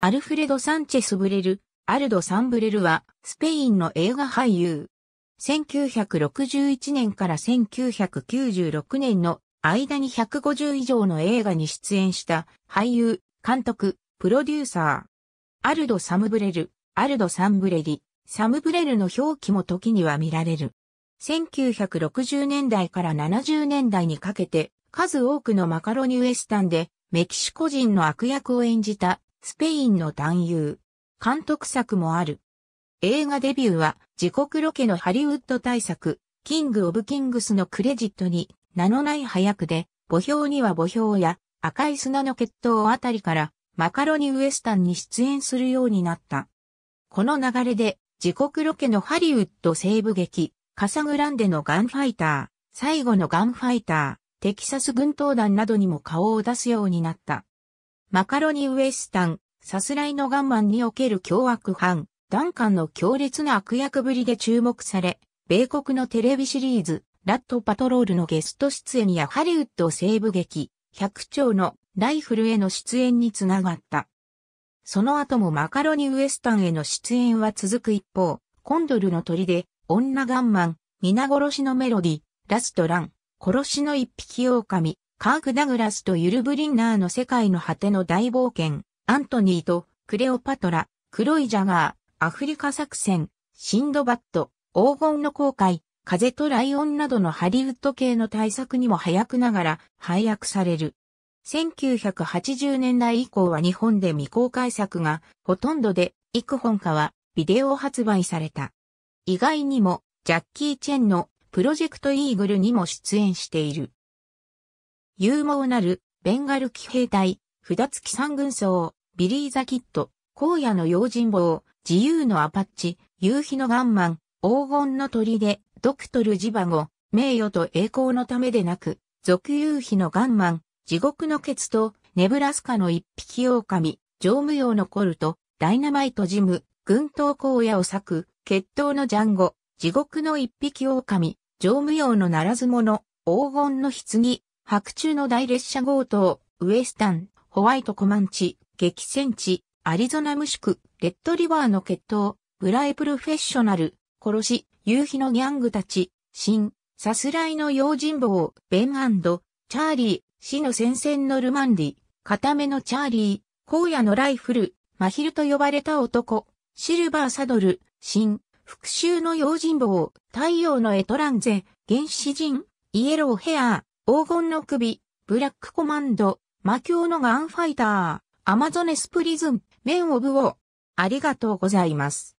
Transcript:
アルフレド・サンチェス・ブレル、アルド・サンブレルは、スペインの映画俳優。1961年から1996年の間に150以上の映画に出演した俳優、監督、プロデューサー。アルド・サムブレル、アルド・サンブレリ、サムブレルの表記も時には見られる。1960年代から70年代にかけて、数多くのマカロニウエスタンで、メキシコ人の悪役を演じたスペインの男優、監督作もある。映画デビューは、自国ロケのハリウッド大作、キング・オブ・キングスのクレジットに、名のない早くで、墓標には墓標や、赤い砂の血統あたりから、マカロニウエスタンに出演するようになった。この流れで、自国ロケのハリウッド西部劇、カサグランデのガンファイター、最後のガンファイター、テキサス軍刀団などにも顔を出すようになった。マカロニウエスタン、さすらいのガンマンにおける凶悪犯、ダンカンの強烈な悪役ぶりで注目され、米国のテレビシリーズ、ラットパトロールのゲスト出演やハリウッド西部劇、百鳥のライフルへの出演につながった。その後もマカロニウエスタンへの出演は続く一方、コンドルの鳥で、女ガンマン、皆殺しのメロディ、ラストラン、殺しの一匹狼、カーク・ダグラスとユル・ブリンナーの世界の果ての大冒険、アントニーとクレオパトラ、黒いジャガー、アフリカ作戦、シンドバット、黄金の航海、風とライオンなどのハリウッド系の大作にも早くながら配役される。1980年代以降は日本で未公開作がほとんどで、幾本かはビデオ発売された。意外にもジャッキー・チェンのプロジェクトイーグルにも出演している。勇猛なる、ベンガル騎兵隊、札付き三軍曹、ビリー・ザ・キッド、荒野の用心棒、自由のアパッチ、夕日のガンマン、黄金の砦、ドクトル・ジバゴ、名誉と栄光のためでなく、俗夕日のガンマン、地獄のケツと、ネブラスカの一匹狼、乗務用のコルト、ダイナマイト・ジム、軍刀荒野を裂く、決闘のジャンゴ、地獄の一匹狼、乗務用のならず者、黄金の棺、白昼の大列車強盗、ウエスタン、ホワイトコマンチ、激戦地、アリゾナム宿、レッドリバーの決闘、ブライプロフェッショナル、殺し、夕日のギャングたち、新、さすらいの用心棒、ベンチャーリー、死の戦線のルマンディ、固めのチャーリー、荒野のライフル、マヒルと呼ばれた男、シルバーサドル、新、復讐の用心棒、太陽のエトランゼ、原始人、イエローヘアー、黄金の首、ブラックコマンド、魔境のガンファイター、アマゾネスプリズン、メンオブを。ありがとうございます。